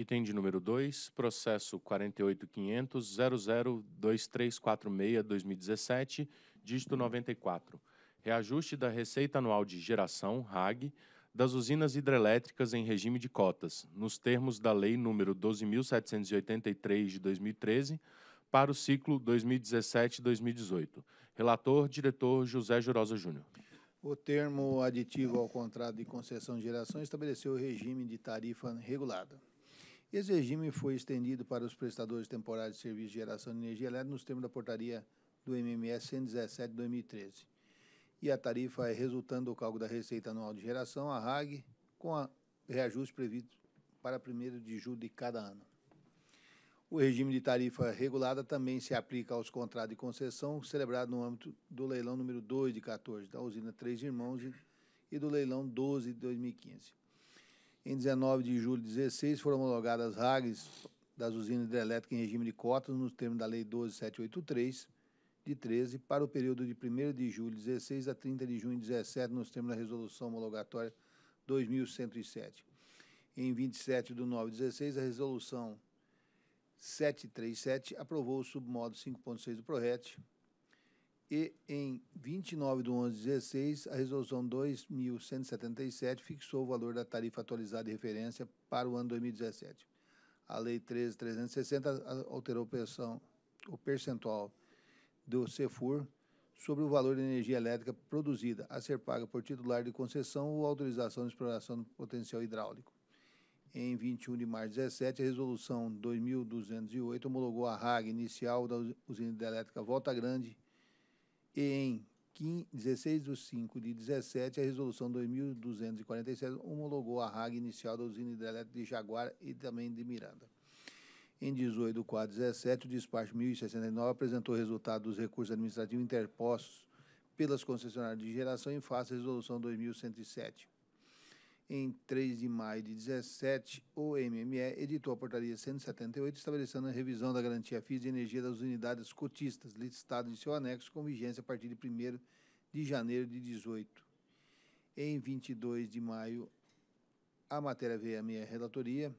Item de número 2, processo 48.500.002346-2017, dígito 94. Reajuste da Receita Anual de Geração, RAG, das usinas hidrelétricas em regime de cotas, nos termos da Lei nº 12.783, de 2013, para o ciclo 2017-2018. Relator, diretor José Jurosa Júnior. O termo aditivo ao contrato de concessão de geração estabeleceu o regime de tarifa regulada. Esse regime foi estendido para os prestadores temporários de serviço de geração de energia elétrica nos termos da portaria do MMS 117 de 2013. E a tarifa é resultando do cálculo da receita anual de geração, a RAG, com a reajuste previsto para 1 de julho de cada ano. O regime de tarifa regulada também se aplica aos contratos de concessão celebrados no âmbito do leilão número 2 de 14 da usina Três Irmãos e do leilão 12 de 2015. Em 19 de julho de 16 foram homologadas RAGs das usinas hidrelétricas em regime de cotas nos termos da Lei 12783 de 13 para o período de 1 de julho de 16 a 30 de junho de 17 nos termos da Resolução Homologatória 2107. Em 27 de 9 de 16, a Resolução 737 aprovou o submodo 5.6 do PRORET, e em 29 de 11 de 16, a Resolução 2177 fixou o valor da tarifa atualizada de referência para o ano 2017. A Lei 13.360 alterou o percentual do CEFUR sobre o valor de energia elétrica produzida a ser paga por titular de concessão ou autorização de exploração do potencial hidráulico. Em 21 de março de 17, a Resolução 2208 homologou a RAG inicial da usina hidrelétrica Volta Grande, em 16 de 5 de 17, a resolução 2247 homologou a RAG inicial da usina hidrelétrica de Jaguar e também de Miranda. Em 18 de 4 de 17, o despacho 1069 apresentou o resultado dos recursos administrativos interpostos pelas concessionárias de geração em face à resolução 2107. Em 3 de maio de 17, o MME editou a portaria 178 estabelecendo a revisão da garantia FIS de energia das unidades cotistas, listado em seu anexo com vigência a partir de 1 de janeiro de 18. Em 22 de maio, a matéria veio à minha relatoria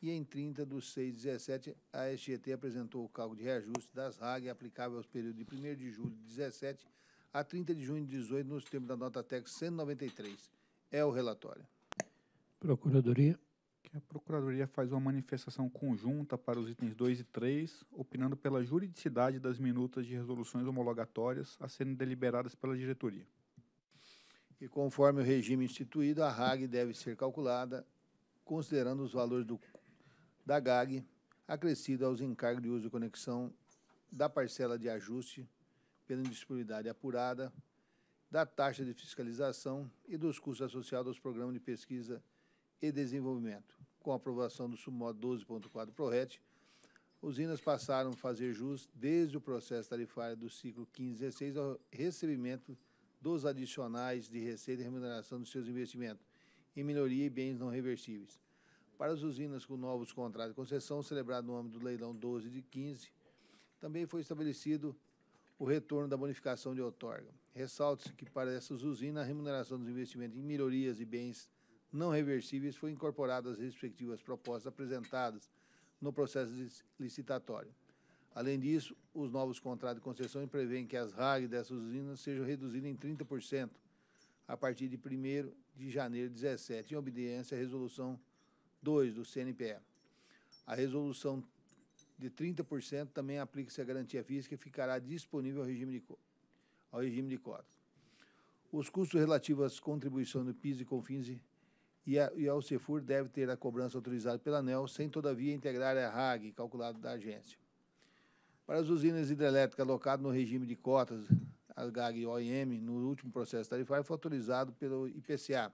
e em 30 de 6 de 17, a SGT apresentou o cálculo de reajuste das RAG aplicável aos períodos de 1 de julho de 17 a 30 de junho de 18 nos termos da nota TEC 193. É o relatório. Procuradoria. Que a Procuradoria faz uma manifestação conjunta para os itens 2 e 3, opinando pela juridicidade das minutas de resoluções homologatórias a serem deliberadas pela diretoria. E conforme o regime instituído, a RAG deve ser calculada considerando os valores do, da GAG acrescido aos encargos de uso e conexão da parcela de ajuste pela indisponibilidade apurada, da taxa de fiscalização e dos custos associados aos programas de pesquisa e Desenvolvimento. Com a aprovação do Sumo 12.4 ProRET, usinas passaram a fazer jus desde o processo tarifário do ciclo 15-16 ao recebimento dos adicionais de receita e remuneração dos seus investimentos em melhoria e bens não reversíveis. Para as usinas com novos contratos de concessão celebrado no âmbito do leilão 12 de 15, também foi estabelecido o retorno da bonificação de outorga. Ressalta-se que para essas usinas a remuneração dos investimentos em melhorias e bens não reversíveis foi incorporado às respectivas propostas apresentadas no processo licitatório. Além disso, os novos contratos de concessão prevêem que as RAG dessas usinas sejam reduzidas em 30% a partir de 1 de janeiro de 2017, em obediência à Resolução 2 do CNPE. A resolução de 30% também aplica-se à garantia física e ficará disponível ao regime de, ao regime de cota. Os custos relativos às contribuições do PIS e CONFINS e a, e a deve ter a cobrança autorizada pela ANEL, sem todavia integrar a RAG calculada da agência. Para as usinas hidrelétricas alocadas no regime de cotas, as GAG e OIM, no último processo tarifário, foi autorizado pelo IPCA,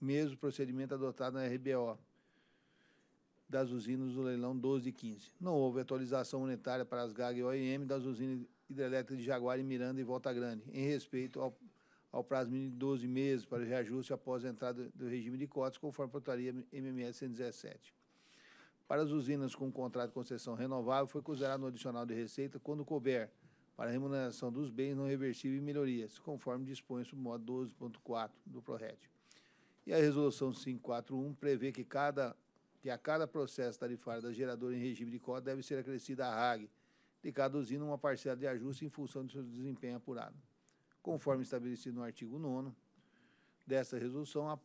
mesmo procedimento adotado na RBO das usinas do leilão 12 e 15. Não houve atualização monetária para as GAG e OIM das usinas hidrelétricas de Jaguar e Miranda e Volta Grande, em respeito ao ao prazo mínimo de 12 meses para reajuste após a entrada do regime de cotas, conforme a portaria MMS 117. Para as usinas com contrato de concessão renovável, foi considerado no adicional de receita quando couber para a remuneração dos bens não reversíveis e melhorias, conforme dispõe o submodo 12.4 do PRORED. E a resolução 541 prevê que, cada, que a cada processo tarifário da geradora em regime de cota deve ser acrescida à RAG de cada usina uma parcela de ajuste em função de seu desempenho apurado conforme estabelecido no artigo 9 desta resolução, a,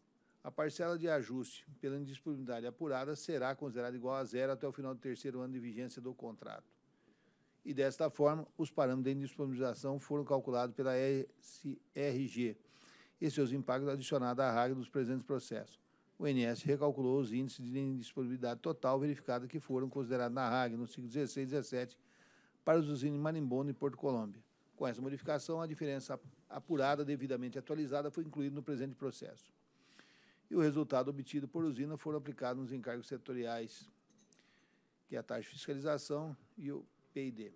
a parcela de ajuste pela indisponibilidade apurada será considerada igual a zero até o final do terceiro ano de vigência do contrato. E, desta forma, os parâmetros de indisponibilização foram calculados pela SRG e seus impactos adicionados à regra dos presentes processos. O INS recalculou os índices de indisponibilidade total verificada que foram considerados na RAG no ciclo 16 e 17 para os usinos Marimbondo e Porto Colômbia. Com essa modificação, a diferença apurada devidamente atualizada foi incluída no presente processo. E o resultado obtido por usina foram aplicados nos encargos setoriais, que é a taxa de fiscalização e o PID.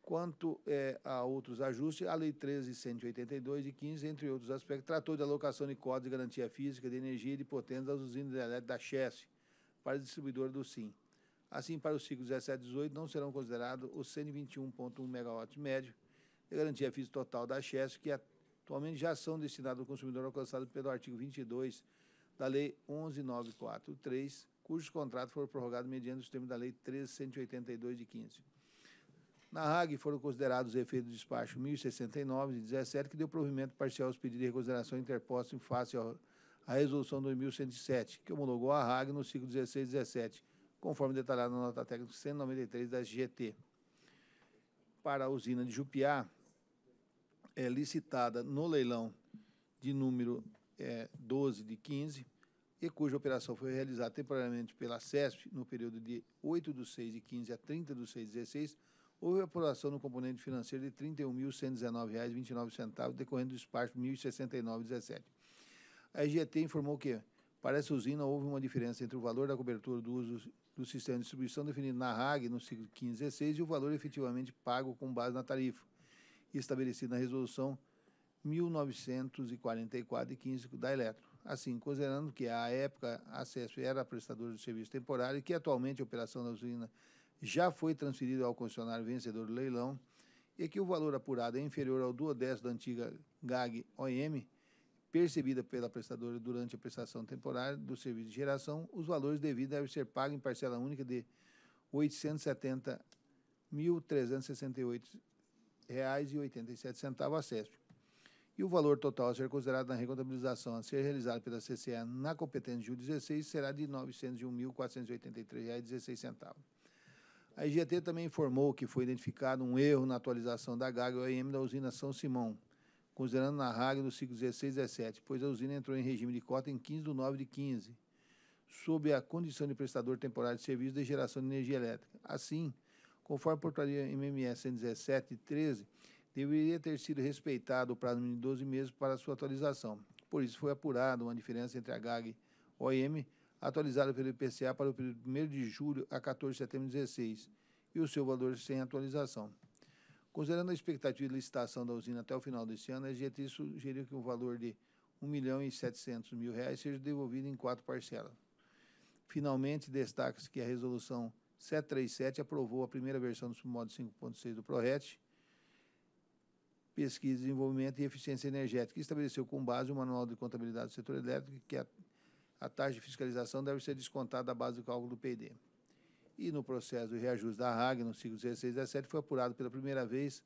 Quanto é, a outros ajustes, a Lei 13.182 e 15, entre outros aspectos, tratou de alocação de cotas de garantia física de energia e de potência das usinas da Chess para distribuidor do SIM Assim, para os ciclos 17 e 18, não serão considerados os 121,1 MW médio de garantia física total da Chesf, que atualmente já são destinados ao consumidor alcançado pelo artigo 22 da Lei 11943, cujos contratos foram prorrogados mediante o sistema da Lei 13182 de 15. Na RAG foram considerados os efeitos do despacho 1069 e 17, que deu provimento parcial aos pedidos de reconsideração interpostos em face à Resolução 2107, que homologou a RAG no ciclo 16 e 17, conforme detalhado na nota técnica 193 da SGT. Para a usina de Jupiá, é licitada no leilão de número é, 12 de 15 e cuja operação foi realizada temporariamente pela CESP no período de 8 de 6 de 15 a 30 de 6 de 16, houve apuração no componente financeiro de R$ 31.119,29, decorrendo do despacho 1069,17. A SGT informou que, para essa usina, houve uma diferença entre o valor da cobertura do uso do sistema de distribuição definido na RAG no ciclo 1516 e o valor efetivamente pago com base na tarifa, estabelecida na resolução 1944 e 15 da Eletro. Assim, considerando que à época a CESP era prestadora de serviço temporário e que atualmente a operação da usina já foi transferida ao concessionário vencedor do leilão e que o valor apurado é inferior ao duodécimo da antiga GAG OM, percebida pela prestadora durante a prestação temporária do serviço de geração, os valores devidos devem ser pagos em parcela única de R$ 870.368,87 a CESP. E o valor total a ser considerado na recontabilização a ser realizada pela CCA na competência de julho 16 será de R$ 901.483,16. A IGT também informou que foi identificado um erro na atualização da GAG OEM da usina São Simão, considerando na RAG do ciclo 16-17, pois a usina entrou em regime de cota em 15 de 9 de 15, sob a condição de prestador temporário de serviço de geração de energia elétrica. Assim, conforme a portaria MMS 117 e 13, deveria ter sido respeitado o prazo de 12 meses para sua atualização. Por isso, foi apurada uma diferença entre a GAG OM, atualizada pelo IPCA para o período 1 de julho a 14 de setembro de 16, e o seu valor sem atualização. Considerando a expectativa de licitação da usina até o final deste ano, a Egetriz sugeriu que o valor de R$ 1 milhão e 700 mil reais seja devolvido em quatro parcelas. Finalmente, destaca-se que a resolução 737 aprovou a primeira versão do submódulo 5.6 do PRORET, Pesquisa, Desenvolvimento e Eficiência Energética, que estabeleceu com base o Manual de Contabilidade do Setor Elétrico que a, a taxa de fiscalização deve ser descontada da base do cálculo do PID. E no processo de reajuste da RAG, no ciclo 16 17, foi apurado pela primeira vez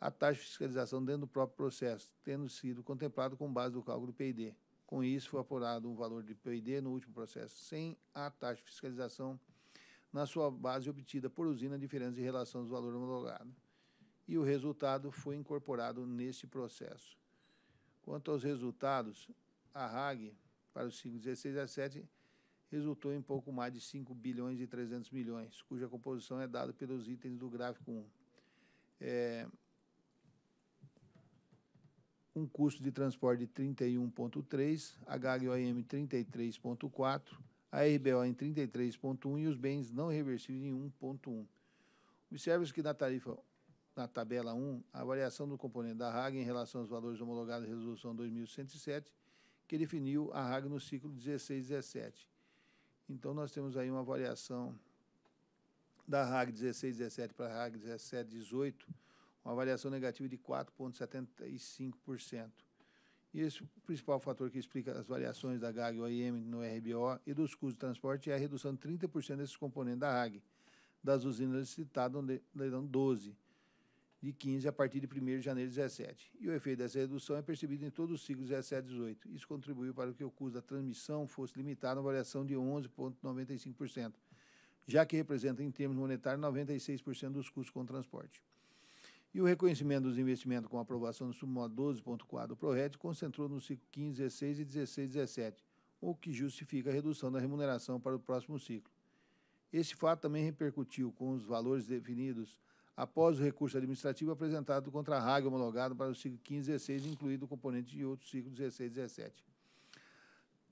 a taxa de fiscalização dentro do próprio processo, tendo sido contemplado com base do cálculo do PID. Com isso, foi apurado um valor de PID no último processo, sem a taxa de fiscalização na sua base obtida por usina diferente em relação ao valor homologado. E o resultado foi incorporado neste processo. Quanto aos resultados, a RAG, para os 5, 16 e 17, resultou em pouco mais de 5 bilhões e 300 milhões, cuja composição é dada pelos itens do gráfico 1. É, um custo de transporte de 31,3, a HLOM 33,4, a RBO em 33,1 e os bens não reversíveis em 1,1. Observe-se que na tarifa, na tabela 1, a variação do componente da RAG em relação aos valores homologados da Resolução 2107, que definiu a RAG no ciclo 16-17, então, nós temos aí uma variação da RAG 16,17 para a RAG 17,18, uma variação negativa de 4,75%. E esse é o principal fator que explica as variações da GAG OIM no RBO e dos custos de transporte é a redução de 30% desses componentes da RAG, das usinas citadas, onde irão 12% de 15 a partir de 1 de janeiro de 17. E o efeito dessa redução é percebido em todos os ciclos 17 e 18. Isso contribuiu para que o custo da transmissão fosse limitado a uma variação de 11,95%, já que representa, em termos monetários, 96% dos custos com transporte. E o reconhecimento dos investimentos com aprovação do submodo 12.4 do PRORED concentrou no ciclo 15, 16 e 16, 17, o que justifica a redução da remuneração para o próximo ciclo. Esse fato também repercutiu com os valores definidos após o recurso administrativo apresentado contra a RAG homologado para o ciclo 15-16, incluído o componente de outro ciclo 16-17.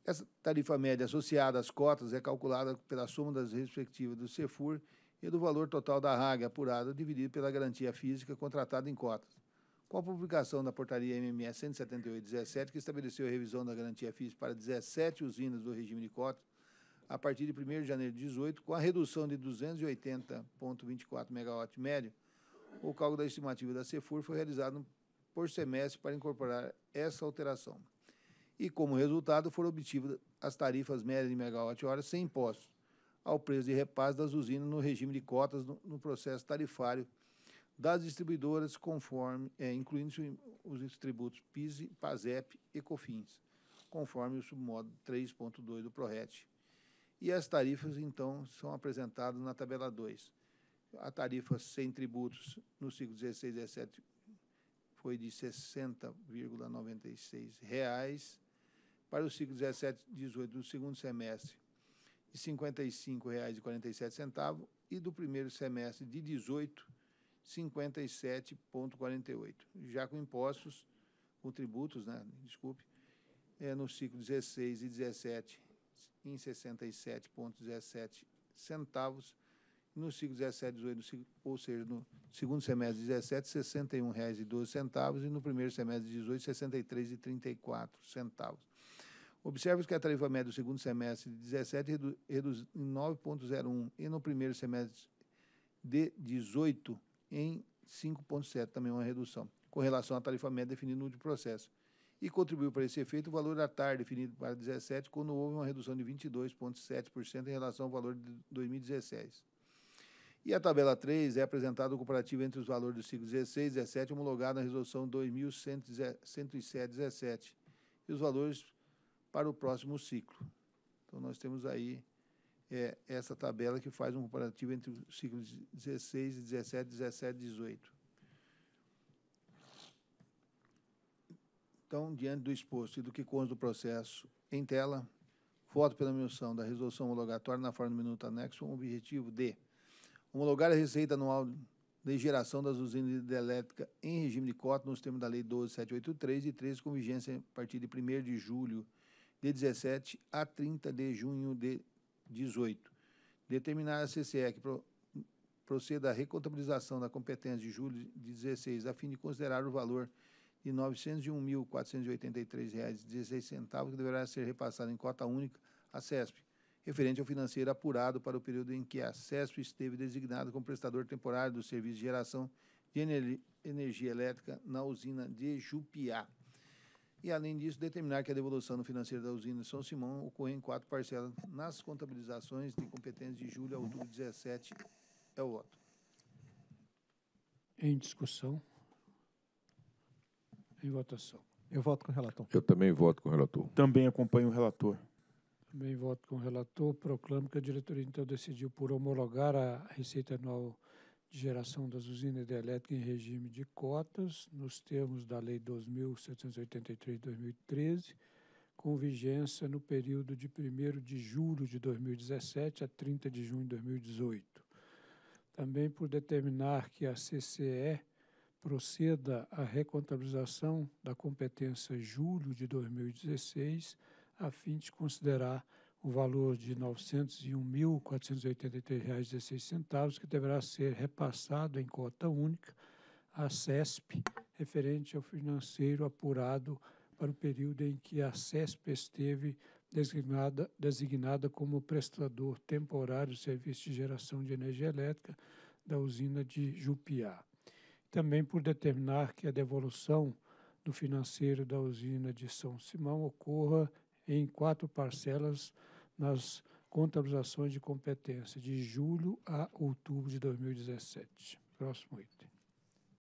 Essa tarifa média associada às cotas é calculada pela soma das respectivas do CEFUR e do valor total da RAG apurada dividido pela garantia física contratada em cotas. Com a publicação da portaria MMS 178-17, que estabeleceu a revisão da garantia física para 17 usinas do regime de cotas, a partir de 1 de janeiro de 2018, com a redução de 280,24 megawatt médio, o cálculo da estimativa da CEFUR foi realizado por semestre para incorporar essa alteração. E, como resultado, foram obtidas as tarifas médias de megawatt-hora sem impostos, ao preço de repasse das usinas no regime de cotas no, processo tarifário das distribuidoras, conforme, é, incluindo os tributos PIS, PASEP e COFINS, conforme o submodo 3.2 do PRORET e as tarifas, então, são apresentadas na tabela 2. A tarifa sem tributos no ciclo 16 e 17 foi de R$ 60,96. Para o ciclo 17 e 18 do segundo semestre, de R$ 55,47 e do primeiro semestre de 18, 57,48. Já com impostos, com tributos, né, desculpe, é, no ciclo 16 e 17, em 67,17 centavos. No ciclo 17, 18, ou seja, no segundo semestre de 17, R$ 61,12 e no primeiro semestre de 18, R$ 63,34. Observe que a tarifa média do segundo semestre de 17 redu reduz em 9,01 e no primeiro semestre de 18 em 5,7, também uma redução, com relação à tarifa média definida no último processo e contribuiu para esse efeito o valor da TAR definido para 2017, quando houve uma redução de 22,7% em relação ao valor de 2016. E a tabela 3 é apresentada o comparativo entre os valores do ciclo 16 e 17, homologado na resolução 2107-17, e os valores para o próximo ciclo. Então, nós temos aí é, essa tabela que faz um comparativo entre os ciclos 16 e 17, 17 e 18. Então, diante do exposto e do que consta do processo em tela, voto pela menção da resolução homologatória na forma do minuto anexo, com o objetivo de homologar a receita anual de geração das usinas hidrelétricas em regime de cota nos termos da Lei 12783 e 13, com vigência a partir de 1 de julho de 17 a 30 de junho de 18. Determinar a CCE que proceda à recontabilização da competência de julho de 16, a fim de considerar o valor de R$ 901.483,16, que deverá ser repassado em cota única à CESP, referente ao financeiro apurado para o período em que a CESP esteve designada como prestador temporário do serviço de geração de energia elétrica na usina de Jupiá. E, além disso, determinar que a devolução do financeiro da usina São Simão ocorra em quatro parcelas nas contabilizações de competência de julho a outubro de 17. É o voto. Em discussão. Em votação. Eu voto com o relator. Eu também voto com o relator. Também acompanho o relator. Também voto com o relator. Proclamo que a diretoria então decidiu por homologar a receita anual de geração das usinas hidrelétricas em regime de cotas, nos termos da Lei 2.783 2013, com vigência no período de 1 de julho de 2017 a 30 de junho de 2018. Também por determinar que a CCE proceda à recontabilização da competência julho de 2016, a fim de considerar o valor de R$ 901.483,16, que deverá ser repassado em cota única à CESP, referente ao financeiro apurado para o período em que a CESP esteve designada, designada como prestador temporário de serviço de geração de energia elétrica da usina de Jupiá também por determinar que a devolução do financeiro da usina de São Simão ocorra em quatro parcelas nas contabilizações de competência, de julho a outubro de 2017. Próximo item.